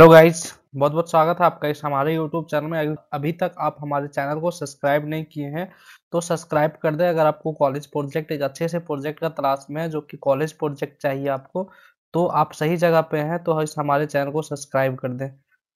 Hello guys बहुत बहुत स्वागत है आपका इस हमारे यूट्यूब चैनल में अभी तक आप हमारे चैनल को सब्सक्राइब नहीं किए हैं तो सब्सक्राइब कर दें अगर आपको कॉलेज प्रोजेक्ट एक अच्छे से प्रोजेक्ट का तलाश में है जो कि कॉलेज प्रोजेक्ट चाहिए आपको तो आप सही जगह पे हैं तो इस हमारे चैनल को सब्सक्राइब कर दें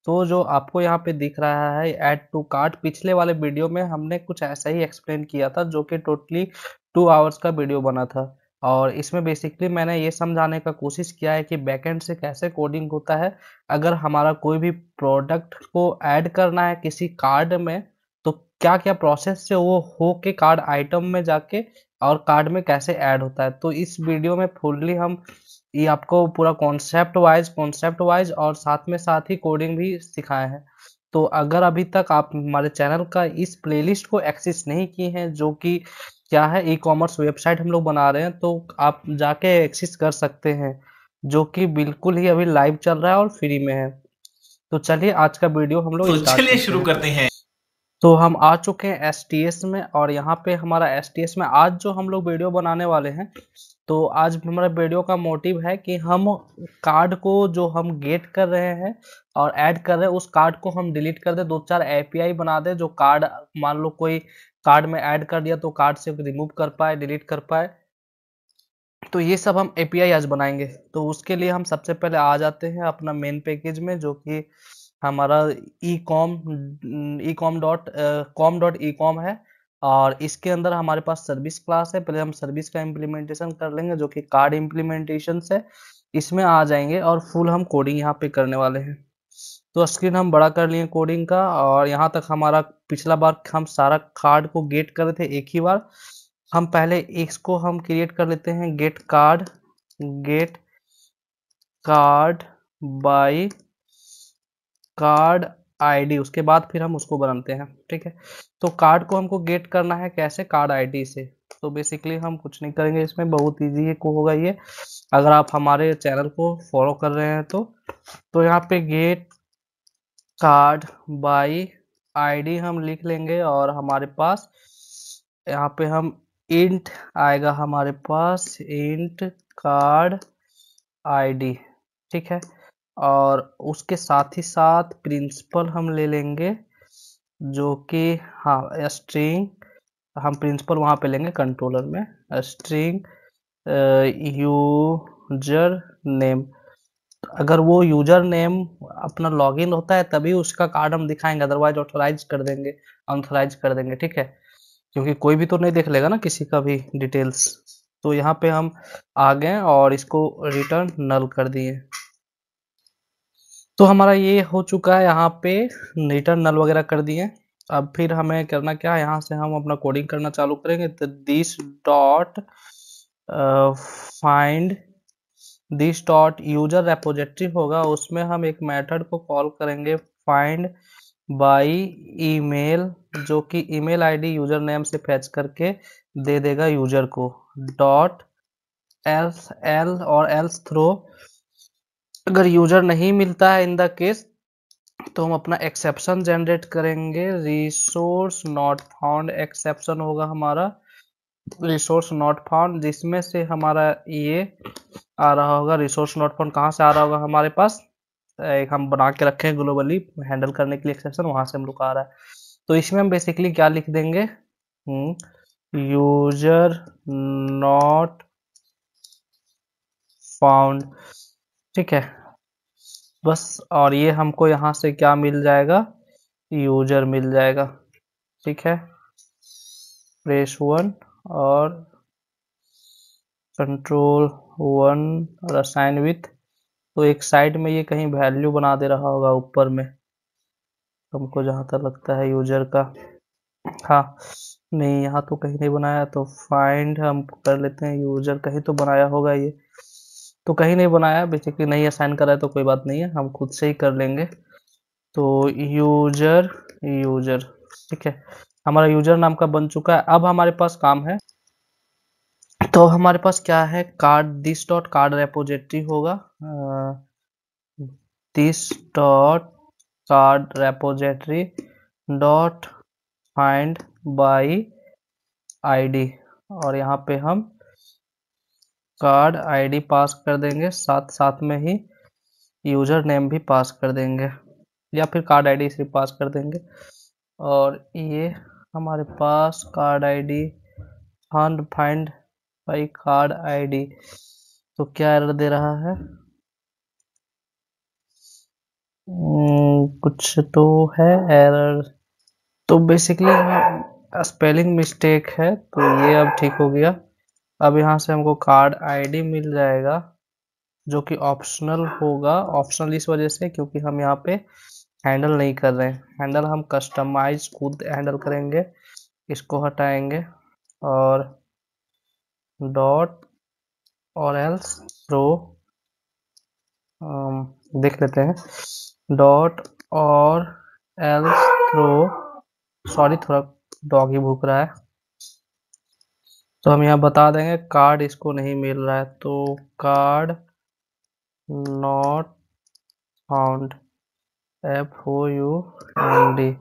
तो जो आपको यहाँ पे दिख रहा है एड टू कार्ट पिछले वाले वीडियो में हमने कुछ ऐसा ही एक्सप्लेन किया था जो कि टोटली टू आवर्स का वीडियो बना था और इसमें बेसिकली मैंने ये समझाने का कोशिश किया है कि बैकएंड से कैसे कोडिंग होता है अगर हमारा कोई भी प्रोडक्ट को ऐड करना है किसी कार्ड में तो क्या क्या प्रोसेस से वो हो के कार्ड आइटम में जाके और कार्ड में कैसे ऐड होता है तो इस वीडियो में फुल्ली हम ये आपको पूरा कॉन्सेप्ट वाइज कॉन्सेप्ट वाइज और साथ में साथ ही कोडिंग भी सिखाए हैं तो अगर अभी तक आप हमारे चैनल का इस प्लेलिस्ट को एक्सेस नहीं किए हैं जो कि क्या है ई कॉमर्स वेबसाइट हम लोग बना रहे हैं तो आप जाके एक्सेस कर सकते हैं जो कि बिल्कुल ही अभी लाइव चल रहा है और फ्री में है तो चलिए आज का वीडियो हम लोग तो चलिए शुरू करते हैं तो हम आ चुके हैं एस टी एस में और यहाँ पे हमारा एस टी एस में आज जो हम लोग वीडियो बनाने वाले हैं तो आज हमारा वीडियो का मोटिव है कि हम कार्ड को जो हम गेट कर रहे हैं और ऐड कर रहे हैं उस कार्ड को हम डिलीट कर दें दो चार एपीआई बना दें जो कार्ड मान लो कोई कार्ड में ऐड कर दिया तो कार्ड से रिमूव कर पाए डिलीट कर पाए तो ये सब हम एपीआई आज बनाएंगे तो उसके लिए हम सबसे पहले आ जाते हैं अपना मेन पैकेज में जो कि हमारा E com E com dot com dot E com है और इसके अंदर हमारे पास सर्विस क्लास है पहले हम सर्विस का इम्प्लीमेंटेशन कर लेंगे जो कि कार्ड इम्प्लीमेंटेशन है इसमें आ जाएंगे और फुल हम कोडिंग यहाँ पे करने वाले हैं तो स्क्रीन हम बड़ा कर लिए कोडिंग का और यहाँ तक हमारा पिछला बार हम सारा कार्ड को गेट कर रहे थे एक ही बार हम पहले इसको हम क्रिएट कर लेते हैं get card get card by card ID उसके बाद फिर हम उसको बनाते हैं ठीक है तो कार्ड को हमको गेट करना है कैसे कार्ड आईडी से तो बेसिकली हम कुछ नहीं करेंगे इसमें बहुत ईजी को होगा ये अगर आप हमारे चैनल को फॉलो कर रहे हैं तो तो यहाँ पे गेट कार्ड बाई आईडी हम लिख लेंगे और हमारे पास यहाँ पे हम इंट आएगा हमारे पास इंट कार्ड आईडी ठीक है और उसके साथ ही साथ प्रिंसिपल हम ले लेंगे जो कि हाँ स्ट्रिंग हम प्रिंसिपल वहाँ पे लेंगे कंट्रोलर में स्ट्रिंग यूजर नेम अगर वो यूजर नेम अपना लॉगिन होता है तभी उसका कार्ड हम दिखाएंगे अदरवाइज ऑथोराइज कर देंगे अनथोराइज कर देंगे ठीक है क्योंकि कोई भी तो नहीं देख लेगा ना किसी का भी डिटेल्स तो यहाँ पे हम आ गए और इसको रिटर्न नल कर दिए तो हमारा ये हो चुका है यहाँ पे रिटर्न नल वगैरह कर दिए अब फिर हमें करना क्या है यहाँ से हम अपना कोडिंग करना चालू करेंगे तो this dot find this dot user repository होगा उसमें हम एक मेथड को कॉल करेंगे फाइंड बाई ईमेल जो कि ईमेल आईडी यूजर नेम से फैच करके दे देगा यूजर को डॉट एल्स एल और एल्स थ्रो अगर यूजर नहीं मिलता है इन द केस तो हम अपना एक्सेप्शन जनरेट करेंगे रिसोर्स नॉट फाउंड एक्सेप्शन होगा हमारा रिसोर्स नॉट फाउंड जिसमें से हमारा ये आ रहा होगा रिसोर्स नॉट फाउंड कहाँ से आ रहा होगा हमारे पास एक हम बना के रखे हैं ग्लोबली हैंडल करने के लिए एक्सेप्शन वहां से हम लोग आ रहा है तो इसमें हम बेसिकली क्या लिख देंगे यूजर नॉट फाउंड ठीक है बस और ये हमको यहाँ से क्या मिल जाएगा यूजर मिल जाएगा ठीक है प्रेस वन और कंट्रोल वन और असाइन विथ तो एक साइड में ये कहीं वैल्यू बना दे रहा होगा ऊपर में हमको जहाँ तक लगता है यूजर का हाँ नहीं यहाँ तो कहीं नहीं बनाया तो फाइंड हम कर लेते हैं यूजर कहीं तो बनाया होगा ये तो कहीं नहीं बनाया बेसिकली नहीं असाइन करा है तो कोई बात नहीं है हम खुद से ही कर लेंगे तो यूजर यूजर ठीक है हमारा यूजर नाम का बन चुका है अब हमारे पास काम है तो हमारे पास क्या है card this dot card repository होगा this dot card repository dot find by ID और यहाँ पे हम कार्ड आईडी पास कर देंगे साथ साथ में ही यूजर नेम भी पास कर देंगे या फिर कार्ड आईडी से पास कर देंगे और ये हमारे पास card ID D find by card ID तो क्या एरर दे रहा है हम्म, कुछ तो है एरर तो बेसिकली स्पेलिंग मिस्टेक है तो ये अब ठीक हो गया अब यहाँ से हमको कार्ड आईडी मिल जाएगा जो कि ऑप्शनल होगा ऑप्शनल इस वजह से क्योंकि हम यहाँ पे हैंडल नहीं कर रहे हैं हैंडल हम कस्टमाइज खुद हैंडल करेंगे इसको हटाएंगे और डॉट और एल्स प्रो देख लेते हैं डॉट और एल्स प्रो सॉरी थोड़ा डॉग ही भूख रहा है तो हम यहाँ बता देंगे कार्ड इसको नहीं मिल रहा है तो card not found F O U N D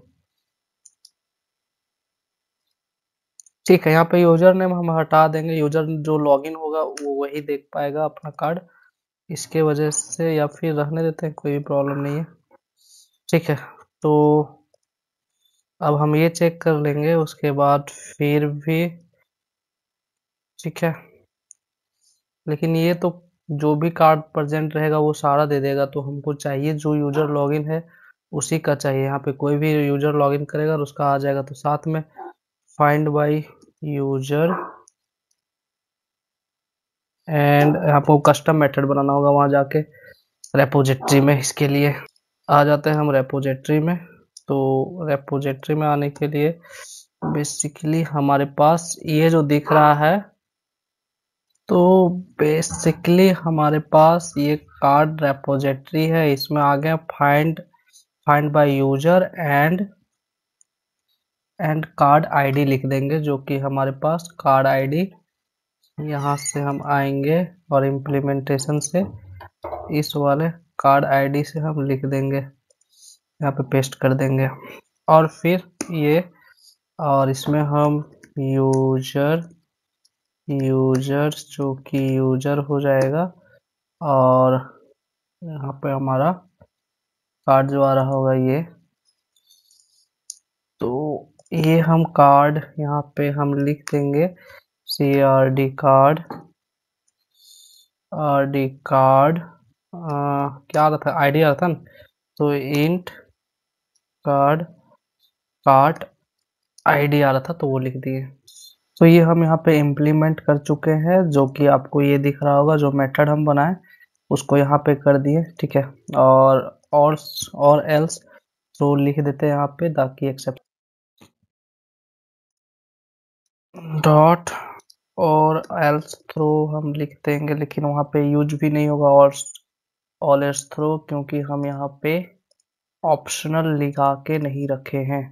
ठीक है यहाँ पे यूजर नेम हम हटा देंगे यूजर जो लॉगिन होगा वो वही देख पाएगा अपना कार्ड इसके वजह से या फिर रहने देते हैं कोई भी प्रॉब्लम नहीं है ठीक है तो अब हम ये चेक कर लेंगे उसके बाद फिर भी ठीक है लेकिन ये तो जो भी कार्ड प्रेजेंट रहेगा वो सारा दे देगा तो हमको चाहिए जो यूजर लॉगिन है उसी का चाहिए यहाँ पे कोई भी यूजर लॉगिन करेगा और उसका आ जाएगा तो साथ में फाइंड बाई यूजर एंड आपको कस्टम मेथड बनाना होगा वहाँ जाके रेपोजिट्री में इसके लिए आ जाते हैं हम रेपोजिट्री में तो रेपोजिट्री में आने के लिए बेसिकली हमारे पास ये जो दिख रहा है तो बेसिकली हमारे पास ये कार्ड रेपोजिटरी है इसमें आ गया find find by user and and card ID लिख देंगे जो कि हमारे पास कार्ड आईडी यहाँ से हम आएंगे और इम्प्लीमेंटेशन से इस वाले कार्ड आईडी से हम लिख देंगे यहाँ पे पेस्ट कर देंगे और फिर ये और इसमें हम यूजर यूजर्स जो कि यूजर हो जाएगा और यहाँ पे हमारा कार्ड जो आ रहा होगा ये तो ये हम कार्ड यहाँ पे हम लिख देंगे C R D card R D card क्या आ रहा था आईडी आ रहा था ना तो इंट कार्ड कार्ड आईडी आ रहा था तो वो लिख दिए तो ये हम यहाँ पे इम्प्लीमेंट कर चुके हैं जो कि आपको ये दिख रहा होगा जो मेथड हम बनाए उसको यहाँ पे कर दिए ठीक है और और और एल्स तो लिख देते हैं यहाँ पे ताकि एक्सेप्ट डॉट और एल्स थ्रो हम लिख देंगे लेकिन वहाँ पे यूज भी नहीं होगा और ऑल एल्स थ्रो क्योंकि हम यहाँ पे ऑप्शनल लिखा के नहीं रखे हैं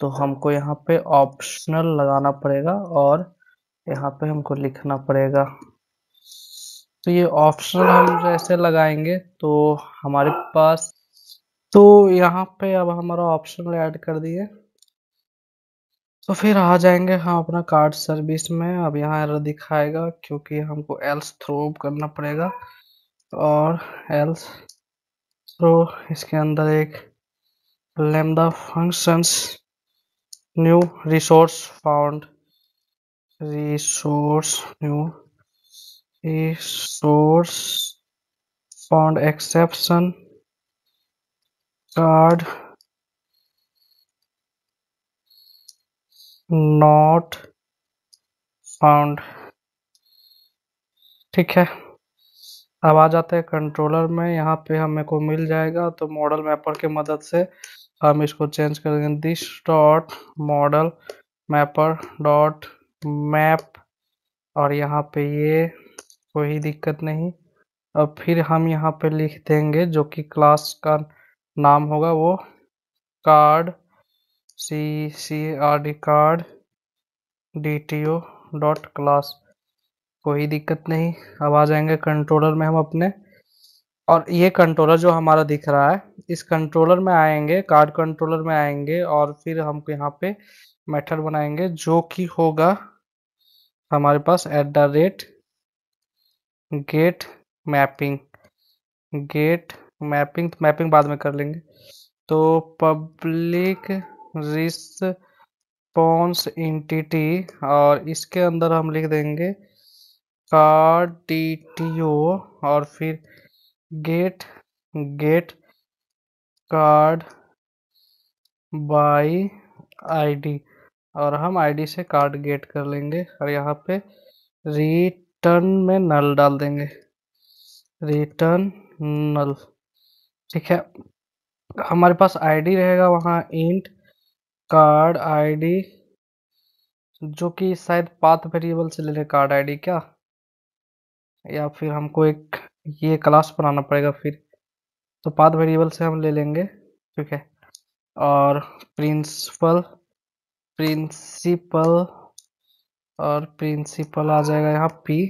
तो हमको यहाँ पे ऑप्शनल लगाना पड़ेगा और यहाँ पे हमको लिखना पड़ेगा तो ये ऑप्शनल हम जैसे लगाएंगे तो हमारे पास तो यहाँ पे अब हमारा ऑप्शनल ऐड कर दिए तो फिर आ जाएंगे हम हाँ अपना कार्ड सर्विस में अब यहाँ एरर दिखाएगा क्योंकि हमको एल्स थ्रो करना पड़ेगा और एल्स थ्रो इसके अंदर एक lambda functions new resource found resource new resource found exception card not found ठीक है अब आ जाते हैं कंट्रोलर में यहाँ पे हमें को मिल जाएगा तो मॉडल मैपर के मदद से हम इसको चेंज कर देंगे this dot model mapper dot map और यहाँ पे ये कोई दिक्कत नहीं अब फिर हम यहाँ पे लिख देंगे जो कि क्लास का नाम होगा वो card C C R D card D T O dot class कोई दिक्कत नहीं अब आ जाएंगे कंट्रोलर में हम अपने और ये कंट्रोलर जो हमारा दिख रहा है इस कंट्रोलर में आएंगे कार्ड कंट्रोलर में आएंगे और फिर हम यहाँ पे मेथड बनाएंगे जो कि होगा हमारे पास at the rate get mapping get mapping mapping बाद में कर लेंगे तो पब्लिक रिस्पॉन्स इंटिटी और इसके अंदर हम लिख देंगे कार्ड डी टी ओ और फिर get get card by id और हम id से कार्ड गेट कर लेंगे और यहाँ पे रिटर्न में नल डाल देंगे रिटर्न नल ठीक है हमारे पास आईडी रहेगा वहाँ इंट कार्ड आईडी जो कि शायद पाथ वेरिएबल से ले लें कार्ड आईडी क्या या फिर हमको एक ये क्लास बनाना पड़ेगा फिर तो पाथ वेरिएबल से हम ले लेंगे ठीक है और प्रिंसिपल प्रिंसिपल और प्रिंसिपल आ जाएगा यहाँ पी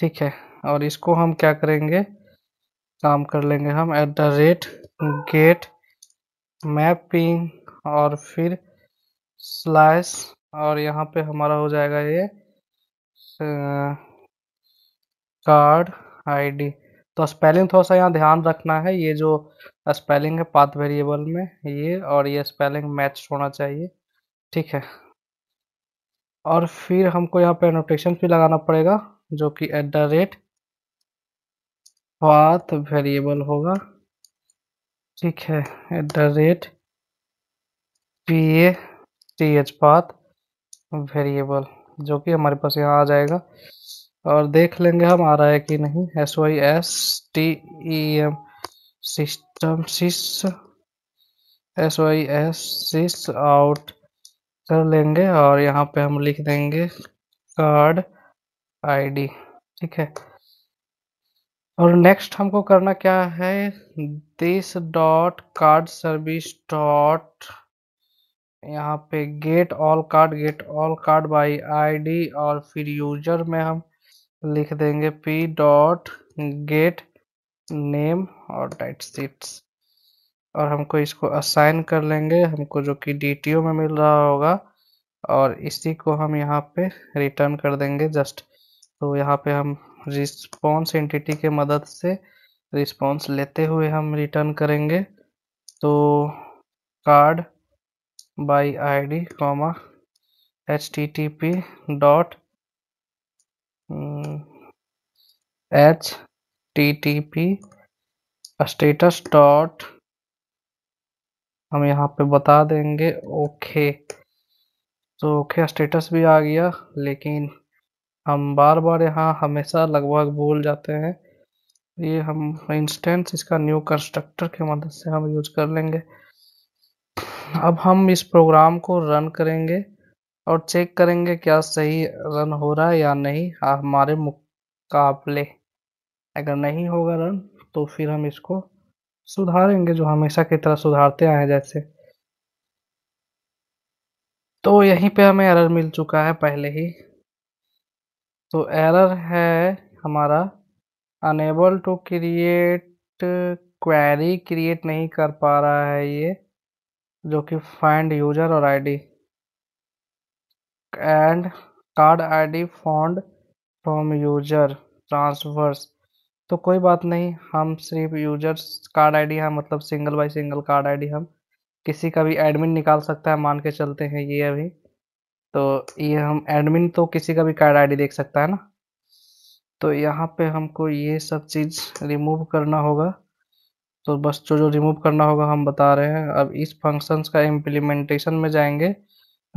ठीक है और इसको हम क्या करेंगे काम कर लेंगे हम at the rate get mapping और फिर स्लाइस और यहाँ पे हमारा हो जाएगा ये कार्ड आईडी तो स्पेलिंग थोड़ा सा यहाँ ध्यान रखना है ये जो स्पेलिंग है पाथ वेरिएबल में ये और ये स्पेलिंग मैच होना चाहिए ठीक है और फिर हमको यहाँ पे एनोटेशन भी लगाना पड़ेगा जो कि at the rate path variable होगा ठीक है at the rate P A T H path variable जो कि हमारे पास यहाँ आ जाएगा और देख लेंगे हम आ रहा है कि नहीं S Y S T E M system sys S Y S sys out कर लेंगे और यहाँ पे हम लिख देंगे कार्ड आईडी ठीक है और नेक्स्ट हमको करना क्या है this dot card service dot यहाँ पे get all card get all card by ID और फिर यूजर में हम लिख देंगे पी डॉट गेट नेम और डाइट सीट्स और हमको इसको असाइन कर लेंगे हमको जो कि डी में मिल रहा होगा और इसी को हम यहाँ पे रिटर्न कर देंगे जस्ट तो यहाँ पे हम रिस्पॉन्स एंटिटी के मदद से रिस्पॉन्स लेते हुए हम रिटर्न करेंगे तो card by I D comma H T T P dot H T T P status dot हम यहाँ पे बता देंगे ओके तो ओके स्टेटस भी आ गया लेकिन हम बार बार यहाँ हमेशा लगभग भूल जाते हैं ये हम इंस्टेंस इसका न्यू कंस्ट्रक्टर के मदद से हम यूज कर लेंगे अब हम इस प्रोग्राम को रन करेंगे और चेक करेंगे क्या सही रन हो रहा है या नहीं हाँ, हमारे मुकाबले अगर नहीं होगा रन तो फिर हम इसको सुधारेंगे जो हमेशा की तरह सुधारते आए जैसे तो यहीं पे हमें एरर मिल चुका है पहले ही तो एरर है हमारा unable to create query create नहीं कर पा रहा है ये जो कि फाइंड यूजर और ID card I D found from user transfers तो कोई बात नहीं हम सिर्फ यूजर्स कार्ड आईडी हम मतलब single by single cart ID हम किसी का भी एडमिन निकाल सकता है मान के चलते हैं ये अभी तो ये हम एडमिन तो किसी का भी कार्ड आईडी देख सकता है ना तो यहाँ पे हमको ये सब चीज़ रिमूव करना होगा तो बस जो जो रिमूव करना होगा हम बता रहे हैं अब इस फंक्शंस का इम्प्लीमेंटेशन में जाएंगे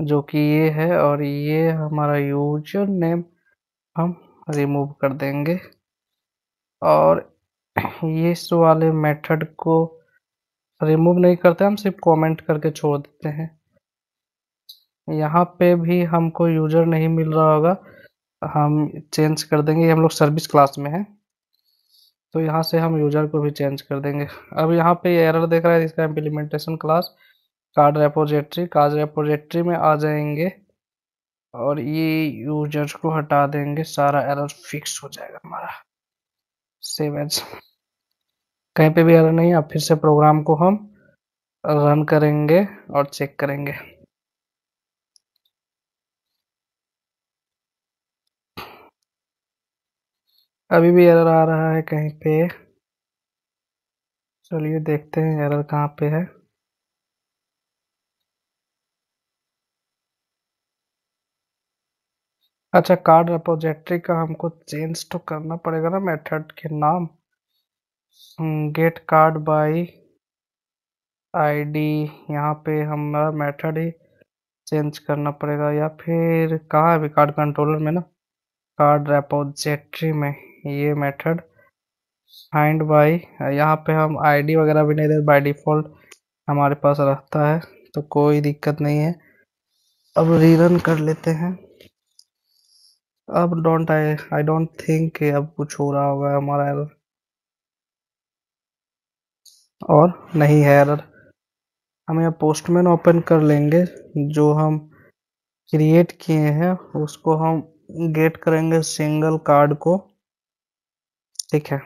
जो कि ये है और ये हमारा यूजर नेम हम रिमूव कर देंगे और ये इस वाले मेथड को रिमूव नहीं करते हम सिर्फ कमेंट करके छोड़ देते हैं यहाँ पे भी हमको यूजर नहीं मिल रहा होगा हम चेंज कर देंगे हम लोग सर्विस क्लास में हैं तो यहाँ से हम यूजर को भी चेंज कर देंगे अब यहाँ पे एरर देख रहा है इसका implementation class cart repository cart repository में आ जाएंगे और ये यूजर्स को हटा देंगे सारा एरर फिक्स हो जाएगा हमारा सेव एज कहीं पे भी एरर नहीं है फिर से प्रोग्राम को हम रन करेंगे और चेक करेंगे अभी भी एरर आ रहा है कहीं पे चलिए देखते हैं एरर कहाँ पे है अच्छा कार्ड रिपोजिटरी का हमको चेंज तो करना पड़ेगा ना मेथड के नाम गेट कार्ड बाय आईडी यहाँ पे हमारा मेथड ही चेंज करना पड़ेगा या फिर कहाँ है कार्ड कंट्रोलर में ना कार्ड रेपोजेट्री में ये मेथड फाइंड बाय यहाँ पे हम आईडी वगैरह भी नहीं दे बाय डिफ़ॉल्ट हमारे पास रहता है तो कोई दिक्कत नहीं है अब रीरन कर लेते हैं अब don't I I don't think अब कुछ हो रहा होगा हमारा एरर और नहीं है एरर हम यहाँ पोस्टमैन ओपन कर लेंगे जो हम क्रिएट किए हैं उसको हम गेट करेंगे सिंगल कार्ड को ठीक है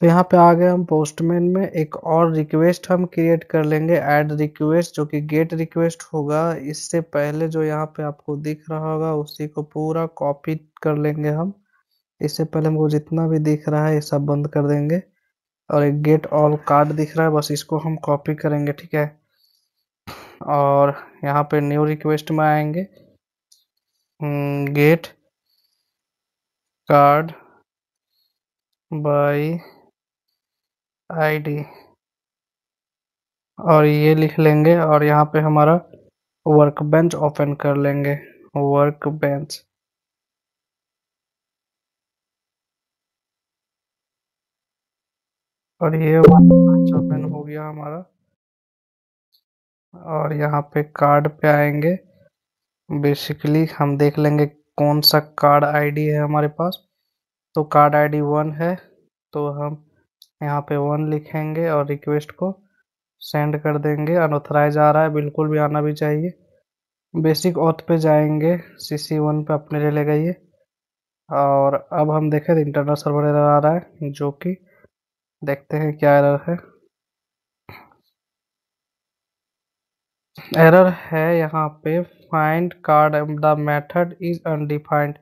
तो यहाँ पे आ गए हम पोस्टमैन में एक और रिक्वेस्ट हम क्रिएट कर लेंगे ऐड रिक्वेस्ट जो कि गेट रिक्वेस्ट होगा इससे पहले जो यहाँ पे आपको दिख रहा होगा उसी को पूरा कॉपी कर लेंगे हम इससे पहले हमको जितना भी दिख रहा है ये सब बंद कर देंगे और एक गेट ऑल कार्ड दिख रहा है बस इसको हम कॉपी करेंगे ठीक है और यहाँ पे न्यू रिक्वेस्ट में आएंगे गेट कार्ड बाई आई.डी. और ये लिख लेंगे और यहाँ पे हमारा वर्क बेंच ओपन कर लेंगे वर्क बेंच और ये ओपन हो गया हमारा और यहाँ पे कार्ड पे आएंगे बेसिकली हम देख लेंगे कौन सा कार्ड आईडी है हमारे पास तो कार्ड आईडी वन है तो हम यहाँ पे वन लिखेंगे और रिक्वेस्ट को सेंड कर देंगे अनऑथराइज आ रहा है बिल्कुल भी आना भी चाहिए बेसिक ऑथ पे जाएंगे सी सी वन पर अपने ले ले गई और अब हम देखें तो इंटरनल सर्वर एरर आ रहा है जो कि देखते हैं क्या एरर है एरर है यहाँ पे find cart the method is undefined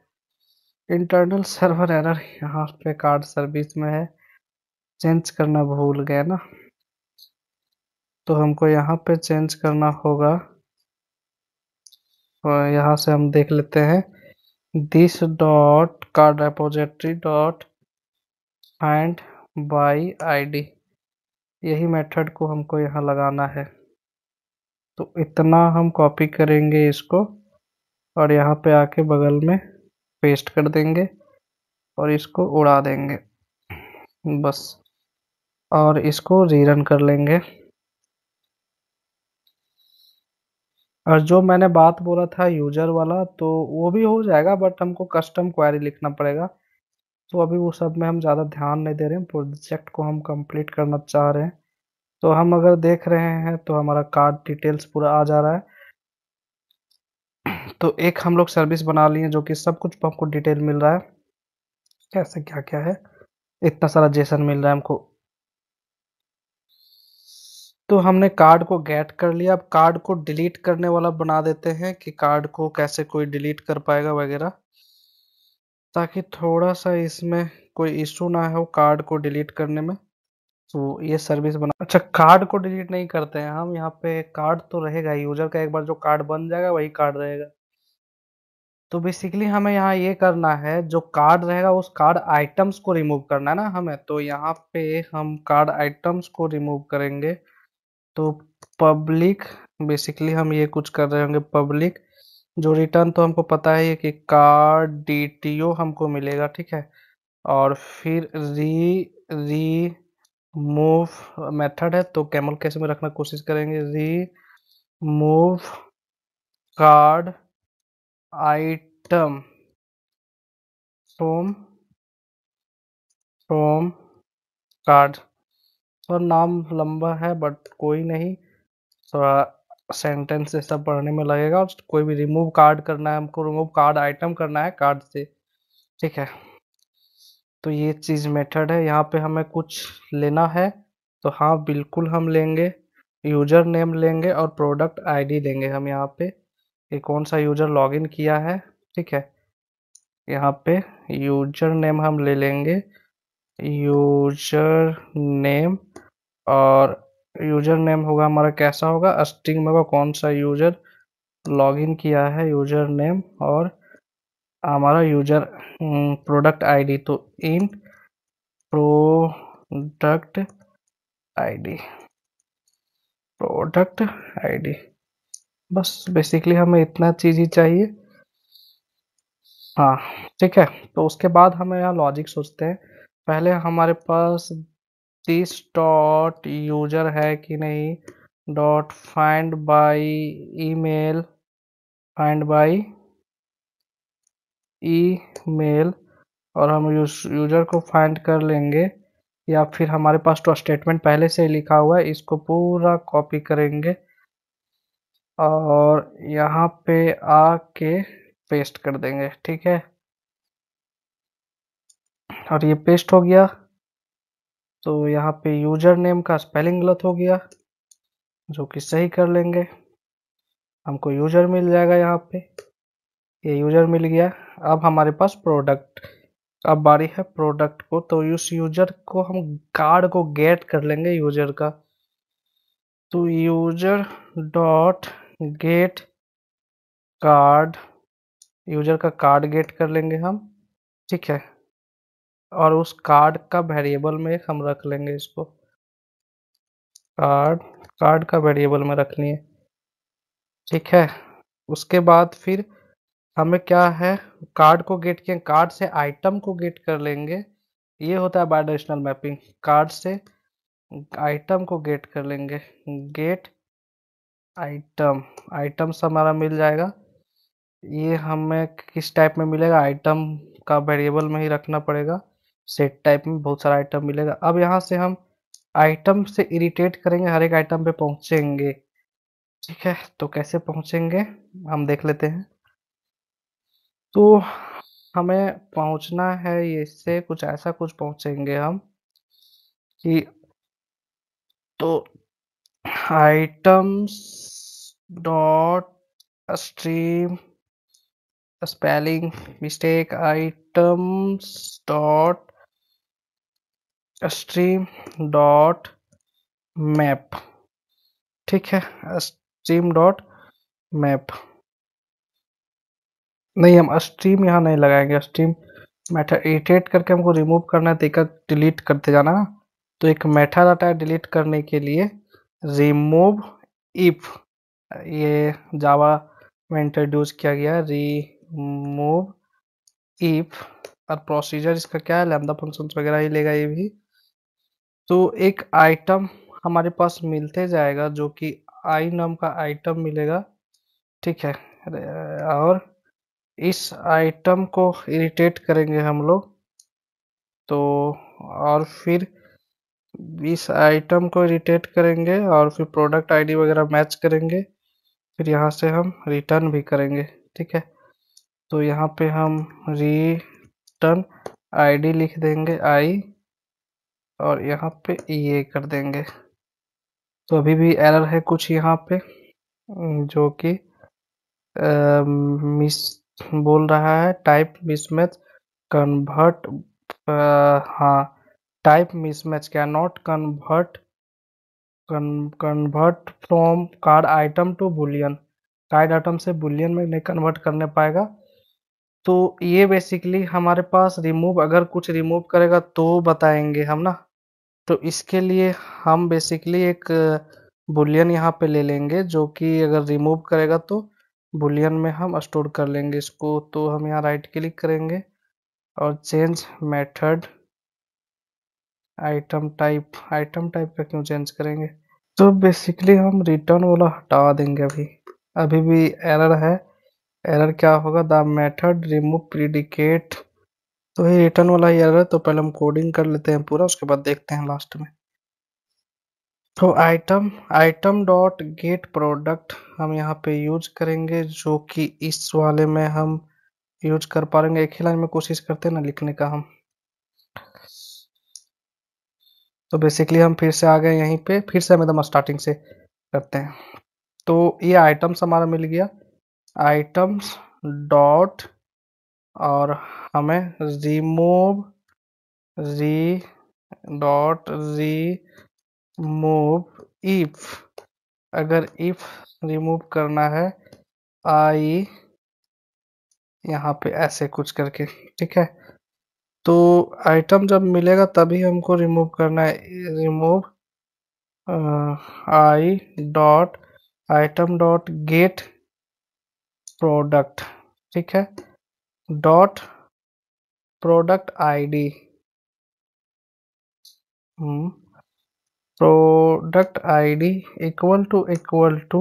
internal server error यहाँ पे कार्ड सर्विस में है चेंज करना भूल गए ना तो हमको यहाँ पे चेंज करना होगा और यहाँ से हम देख लेते हैं दिस डॉट का repository dot find by ID यही मेथड को हमको यहाँ लगाना है तो इतना हम कॉपी करेंगे इसको और यहाँ पे आके बगल में पेस्ट कर देंगे और इसको उड़ा देंगे बस और इसको रीरन कर लेंगे और जो मैंने बात बोला था यूजर वाला तो वो भी हो जाएगा बट हमको कस्टम क्वायरी लिखना पड़ेगा तो अभी वो सब में हम ज़्यादा ध्यान नहीं दे रहे हैं प्रोजेक्ट को हम कंप्लीट करना चाह रहे हैं तो हम अगर देख रहे हैं तो हमारा कार्ड डिटेल्स पूरा आ जा रहा है तो एक हम लोग सर्विस बना लिए जो कि सब कुछ हमको डिटेल मिल रहा है कैसे क्या क्या है इतना सारा जेसन मिल रहा है हमको तो हमने कार्ड को गेट कर लिया अब कार्ड को डिलीट करने वाला बना देते हैं कि कार्ड को कैसे कोई डिलीट कर पाएगा वगैरह ताकि थोड़ा सा इसमें कोई इशू ना हो कार्ड को डिलीट करने में तो ये सर्विस बना अच्छा कार्ड को डिलीट नहीं करते हैं हम यहाँ पे कार्ड तो रहेगा यूजर का एक बार जो कार्ड बन जाएगा वही कार्ड रहेगा तो बेसिकली हमें यहाँ ये करना है जो कार्ड रहेगा उस कार्ड आइटम्स को रिमूव करना है ना हमें तो यहाँ पे हम कार्ड आइटम्स को रिमूव करेंगे तो पब्लिक बेसिकली हम ये कुछ कर रहे होंगे पब्लिक जो रिटर्न तो हमको पता है कि कार डी हमको मिलेगा ठीक है और फिर री री मूव मेथड है तो कैमल कैसे में रखना कोशिश करेंगे remove cart item from from cart sir नाम लंबा है बट कोई नहीं थोड़ा सेंटेंस से सब पढ़ने में लगेगा और कोई भी रिमूव कार्ड करना है हमको रिमूव कार्ड आइटम करना है कार्ड से ठीक है तो ये चीज़ मेथड है यहाँ पे हमें कुछ लेना है तो हाँ बिल्कुल हम लेंगे यूजर नेम लेंगे और प्रोडक्ट आईडी लेंगे हम यहाँ पे कि कौन सा यूजर लॉगिन किया है ठीक है यहाँ पे यूजर नेम हम ले लेंगे यूजर नेम और यूजर नेम होगा हमारा कैसा होगा स्ट्रिंग में होगा कौन सा यूजर लॉगिन किया है यूजर नेम और हमारा यूजर प्रोडक्ट आईडी तो इन प्रोडक्ट आईडी प्रोडक्ट आईडी बस बेसिकली हमें इतना चीज़ ही चाहिए हाँ ठीक है तो उसके बाद हमें यहाँ लॉजिक सोचते हैं पहले हमारे पास दिस डॉट यूजर है कि नहीं dot find by email find by mail और हम यूज यूजर को फाइंड कर लेंगे या फिर हमारे पास तो स्टेटमेंट पहले से लिखा हुआ है इसको पूरा कॉपी करेंगे और यहाँ पे आके पेस्ट कर देंगे ठीक है और ये पेस्ट हो गया तो यहाँ पे यूजर नेम का स्पेलिंग गलत हो गया जो कि सही कर लेंगे हमको यूजर मिल जाएगा यहाँ पे ये यूजर मिल गया अब हमारे पास प्रोडक्ट अब बारी है प्रोडक्ट को तो उस यूजर को हम कार्ड को गेट कर लेंगे यूजर का तो user dot get cart user का कार्ड गेट कर लेंगे हम ठीक है और उस कार्ड का वेरिएबल में हम रख लेंगे इसको कार्ड कार्ड का वेरिएबल में रख लिए ठीक है उसके बाद फिर हमें क्या है कार्ड को गेट किए कार्ड से आइटम को गेट कर लेंगे ये होता है बायोडिशनल मैपिंग कार्ड से आइटम को गेट कर लेंगे गेट आइटम आइटम्स हमारा मिल जाएगा ये हमें किस टाइप में मिलेगा आइटम का वेरिएबल में ही रखना पड़ेगा सेट टाइप में बहुत सारा आइटम मिलेगा अब यहाँ से हम आइटम से इरिटेट करेंगे हर एक आइटम पे पहुँचेंगे ठीक है तो कैसे पहुँचेंगे हम देख लेते हैं तो हमें पहुँचना है इससे कुछ ऐसा कुछ पहुँचेंगे हम कि तो items dot stream spelling mistake items dot stream dot map ठीक है स्ट्रीम डॉट मैप नहीं हम स्ट्रीम यहाँ नहीं लगाएंगे स्ट्रीम मैटर इटेट करके हमको रिमूव करना है तो एक डिलीट करते जाना तो एक मैटर आता है डिलीट करने के लिए रिमूव इफ ये जावा में इंट्रोड्यूस किया गया रिमूव इफ और प्रोसीजर इसका क्या है लैमदा फंक्शंस वगैरह ही लेगा ये भी तो एक आइटम हमारे पास मिलते जाएगा जो कि आई नाम का आइटम मिलेगा ठीक है और इस आइटम को इरिटेट करेंगे हम लोग तो और फिर इस आइटम को इरिटेट करेंगे और फिर प्रोडक्ट आईडी वगैरह मैच करेंगे फिर यहाँ से हम रिटर्न भी करेंगे ठीक है तो यहाँ पे हम रिटर्न आईडी लिख देंगे आई और यहाँ पे ये कर देंगे तो अभी भी एरर है कुछ यहाँ पे जो कि मिस बोल रहा है टाइप मिसमैच कन्वर्ट हाँ type mismatch can not convert convert from cart item to boolean cart item से बुलियन में नहीं कन्वर्ट करने पाएगा तो ये बेसिकली हमारे पास रिमूव अगर कुछ रिमूव करेगा तो बताएंगे हम ना तो इसके लिए हम बेसिकली एक बुलियन यहाँ पे ले लेंगे जो कि अगर रिमूव करेगा तो बुलियन में हम स्टोर कर लेंगे इसको तो हम यहाँ राइट क्लिक करेंगे और change method item type item type पे क्यों चेंज करेंगे तो बेसिकली हम रिटर्न वाला हटा देंगे अभी अभी भी एरर है एरर क्या होगा द मेथड रिमूव प्रीडिकेट तो ये रिटर्न वाला ही एरर है तो पहले हम कोडिंग कर लेते हैं पूरा उसके बाद देखते हैं लास्ट में तो item item dot get product हम यहाँ पे यूज करेंगे जो कि इस वाले में हम यूज कर पा पाएंगे एक ही लाइन में कोशिश करते हैं ना लिखने का हम तो बेसिकली हम फिर से आ गए यहीं पे फिर से हम एकदम स्टार्टिंग से करते हैं तो ये आइटम्स हमारा मिल गया आइटम्स डॉट और हमें remove re dot remove if अगर इफ रिमूव करना है आई यहाँ पे ऐसे कुछ करके ठीक है तो आइटम जब मिलेगा तभी हमको रिमूव करना है remove I dot item dot get product ठीक है dot product id product I D hmm, equal to equal to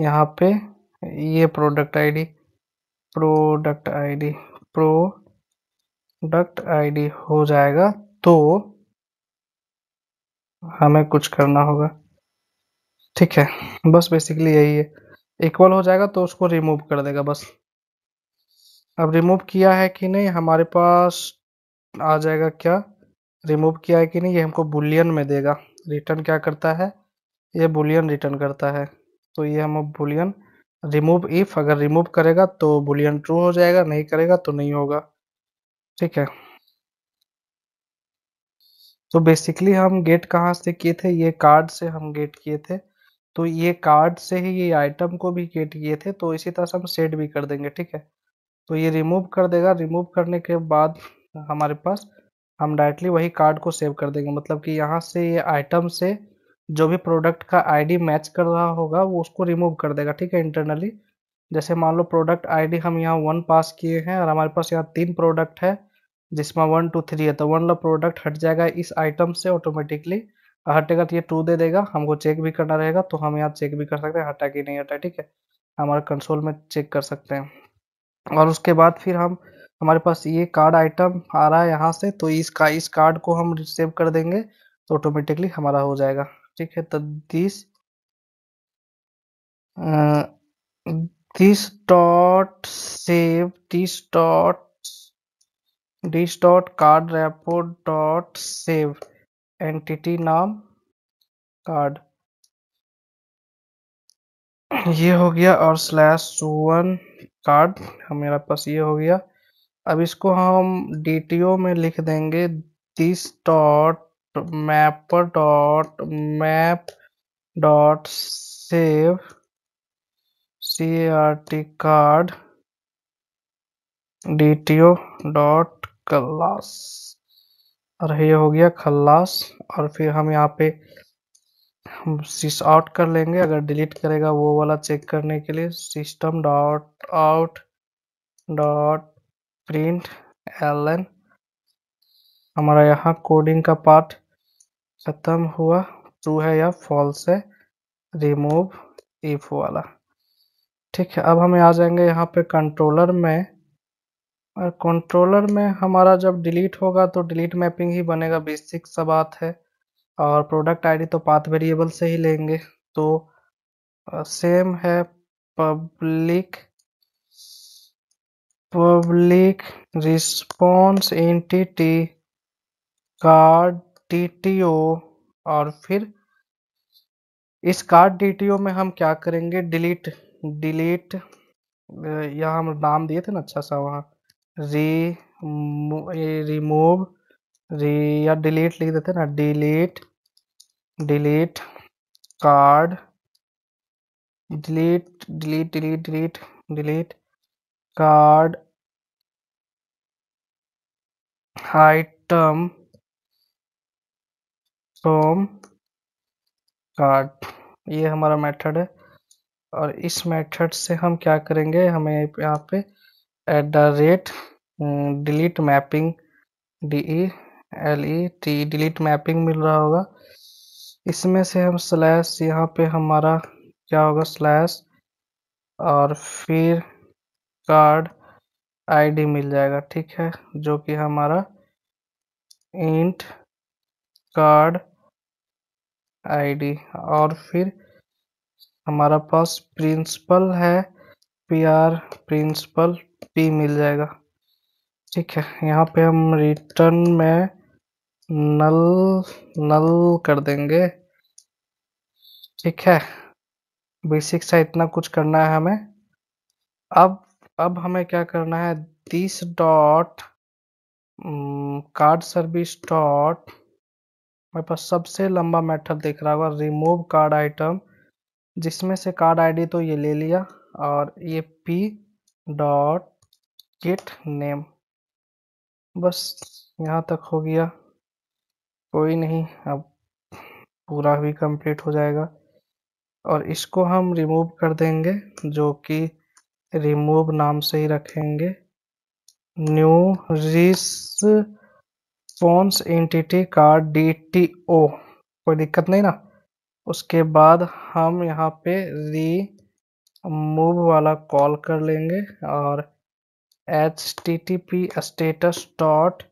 यहाँ पे ये product ID product ID product ID हो जाएगा तो हमें कुछ करना होगा ठीक है बस बेसिकली यही है इक्वल हो जाएगा तो उसको रिमूव कर देगा बस अब रिमूव किया है कि नहीं हमारे पास आ जाएगा क्या रिमूव किया है कि नहीं ये हमको बुलियन में देगा रिटर्न क्या करता है ये बुलियन रिटर्न करता है तो ये हम बुलियन रिमूव इफ अगर रिमूव करेगा तो बुलियन ट्रू हो जाएगा नहीं करेगा तो नहीं होगा ठीक है तो बेसिकली हम गेट कहाँ से किए थे ये कार्ड से हम गेट किए थे तो ये कार्ड से ही ये आइटम को भी गेट किए थे तो इसी तरह से हम सेट भी कर देंगे ठीक है तो ये रिमूव कर देगा रिमूव करने के बाद हमारे पास हम डायरेक्टली वही कार्ड को सेव कर देंगे मतलब कि यहाँ से ये आइटम से जो भी प्रोडक्ट का आईडी मैच कर रहा होगा वो उसको रिमूव कर देगा ठीक है इंटरनली जैसे मान लो प्रोडक्ट आईडी हम यहाँ वन पास किए हैं और हमारे पास यहाँ तीन प्रोडक्ट है जिसमें वन टू थ्री है तो वन लो प्रोडक्ट हट जाएगा इस आइटम से ऑटोमेटिकली हटेगा तो ये टू दे देगा हमको चेक भी करना रहेगा तो हम यहाँ चेक भी कर सकते हैं हटा कि नहीं हटा ठीक है हमारे कंसोल में चेक कर सकते हैं और उसके बाद फिर हम हमारे पास ये कार्ड आइटम आ रहा है यहाँ से तो इसका इस कार्ड को हम सेव कर देंगे तो ऑटोमेटिकली हमारा हो जाएगा ठीक है तो this this dot save this dot this dot cart repo dot save entity नाम कार्ड ये हो गया और स्लैश वन कार्ड हमारे पास ये हो गया अब इसको हम डी में लिख देंगे this dot map dot map dot save C R T cart D T O dot class और ये हो गया खल्लास और फिर हम यहाँ पे सिस आउट कर लेंगे अगर डिलीट करेगा वो वाला चेक करने के लिए system dot out dot print L N हमारा यहाँ कोडिंग का पार्ट खत्म हुआ ट्रू है या फॉल्स है रिमूव इफ वाला ठीक है अब हमें आ जाएंगे यहाँ पे कंट्रोलर में और कंट्रोलर में हमारा जब डिलीट होगा तो डिलीट मैपिंग ही बनेगा बेसिक सा बात है और प्रोडक्ट आईडी तो पाथ वेरिएबल से ही लेंगे तो सेम है public public response entity cart DTO और फिर इस कार्ड डीटीओ में हम क्या करेंगे डिलीट डिलीट यहाँ हम नाम दिए थे ना अच्छा सा वहाँ री रिमूव री या डिलीट लिख देते हैं ना delete delete cart delete delete delete delete delete cart item from cart ये हमारा मेथड है और इस मेथड से हम क्या करेंगे हमें यहाँ पे at the rate delete mapping D L E T delete mapping मिल रहा होगा इसमें से हम स्लैश यहाँ पे हमारा क्या होगा स्लैश और फिर कार्ड आईडी मिल जाएगा ठीक है जो कि हमारा इंट कार्ड आईडी और फिर हमारा पास प्रिंसिपल है पी आर प्रिंसिपल पी मिल जाएगा ठीक है यहाँ पे हम रिटर्न में नल नल कर देंगे ठीक है बेसिक सा इतना कुछ करना है हमें अब अब हमें क्या करना है this dot card service dot मेरे पास सबसे लंबा मेथड देख रहा होगा रिमूव कार्ड आइटम जिसमें से कार्ड आईडी तो ये ले लिया और ये पी डॉट गेट नेम बस यहाँ तक हो गया कोई नहीं अब पूरा भी कंप्लीट हो जाएगा और इसको हम रिमूव कर देंगे जो कि रिमूव नाम से ही रखेंगे new phones entity cart D T O कोई दिक्कत नहीं ना उसके बाद हम यहाँ पे री मूव वाला कॉल कर लेंगे और H T T P status dot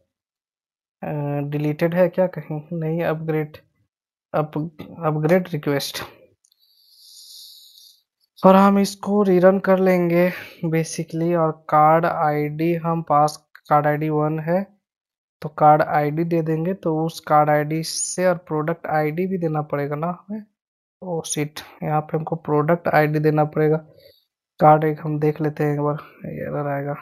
deleted है क्या कहीं? नहीं अपग्रेड अप अपग्रेड रिक्वेस्ट और हम इसको रिरन कर लेंगे बेसिकली और कार्ड आईडी हम पास कार्ड आईडी वन है तो कार्ड आईडी दे देंगे तो उस कार्ड आईडी से और प्रोडक्ट आईडी भी देना पड़ेगा ना हमें ओ oh, सीट यहाँ पे हमको प्रोडक्ट आईडी देना पड़ेगा कार्ड एक हम देख लेते हैं एक बार एरर आएगा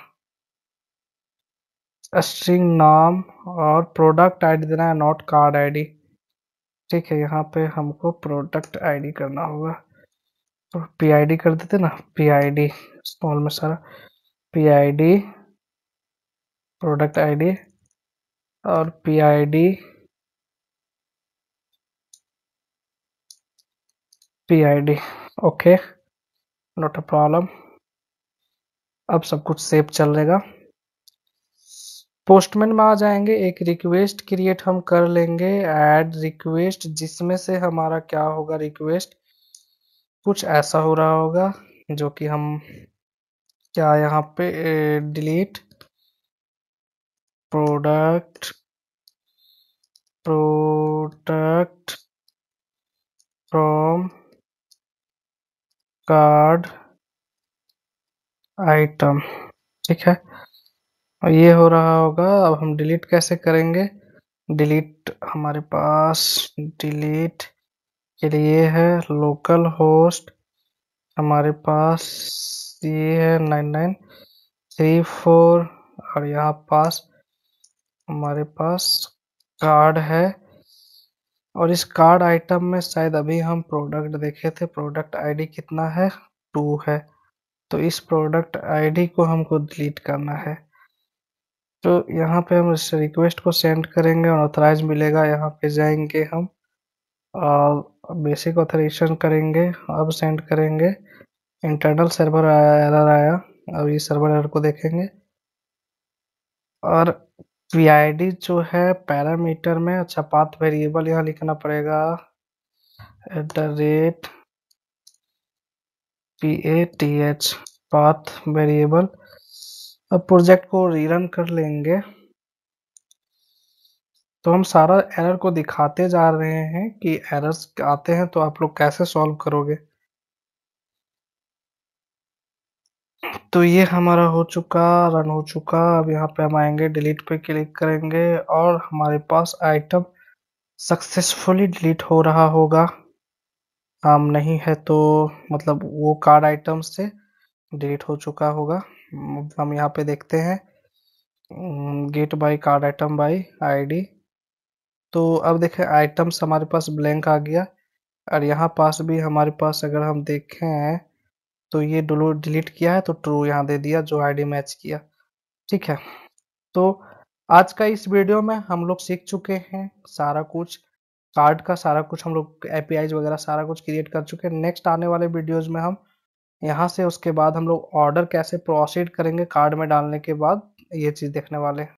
स्ट्रिंग नाम और प्रोडक्ट आईडी देना है नॉट कार्ड आईडी ठीक है यहाँ पे हमको प्रोडक्ट आईडी करना होगा तो पीआईडी कर देते ना पीआईडी स्मॉल में सारा पीआईडी प्रोडक्ट आईडी और PID PID okay not a problem अब सब कुछ सेफ चल रहेगा पोस्टमैन में आ जाएंगे एक रिक्वेस्ट क्रिएट हम कर लेंगे ऐड रिक्वेस्ट जिसमें से हमारा क्या होगा रिक्वेस्ट कुछ ऐसा हो रहा होगा जो कि हम क्या यहाँ पे delete product product from cart item ठीक है और ये हो रहा होगा अब हम डिलीट कैसे करेंगे डिलीट हमारे पास डिलीट के लिए है लोकल होस्ट हमारे पास ये है नाइन नाइन थ्री फोर और यहाँ पास हमारे पास कार्ड है और इस कार्ड आइटम में शायद अभी हम प्रोडक्ट देखे थे प्रोडक्ट आईडी कितना है टू है तो इस प्रोडक्ट आईडी को हमको डिलीट करना है तो यहाँ पे हम इस रिक्वेस्ट को सेंड करेंगे और ऑथराइज मिलेगा यहाँ पे जाएंगे हम और बेसिक ऑथराइजेशन करेंगे अब सेंड करेंगे इंटरनल सर्वर एरर आया अब ये सर्वर एरर को देखेंगे और पी जो है पैरामीटर में अच्छा पाथ वेरिएबल यहाँ लिखना पड़ेगा at the rate P A T H path variable अब प्रोजेक्ट को रीरन कर लेंगे तो हम सारा एरर को दिखाते जा रहे हैं कि एरर्स आते हैं तो आप लोग कैसे सॉल्व करोगे तो ये हमारा हो चुका रन हो चुका अब यहाँ पे हम आएंगे डिलीट पे क्लिक करेंगे और हमारे पास आइटम सक्सेसफुली डिलीट हो रहा होगा आम नहीं है तो मतलब वो कार्ड आइटम से डिलीट हो चुका होगा हम यहाँ पे देखते हैं get by cart item by ID तो अब देखें आइटम्स हमारे पास ब्लैंक आ गया और यहाँ पास भी हमारे पास अगर हम देखें तो ये डिलीट किया है तो ट्रू यहाँ दे दिया जो आईडी मैच किया ठीक है तो आज का इस वीडियो में हम लोग सीख चुके हैं सारा कुछ कार्ड का सारा कुछ हम लोग एपीआई वगैरह सारा कुछ क्रिएट कर चुके हैं नेक्स्ट आने वाले वीडियोज में हम यहाँ से उसके बाद हम लोग ऑर्डर कैसे प्रोसीड करेंगे कार्ड में डालने के बाद ये चीज़ देखने वाले हैं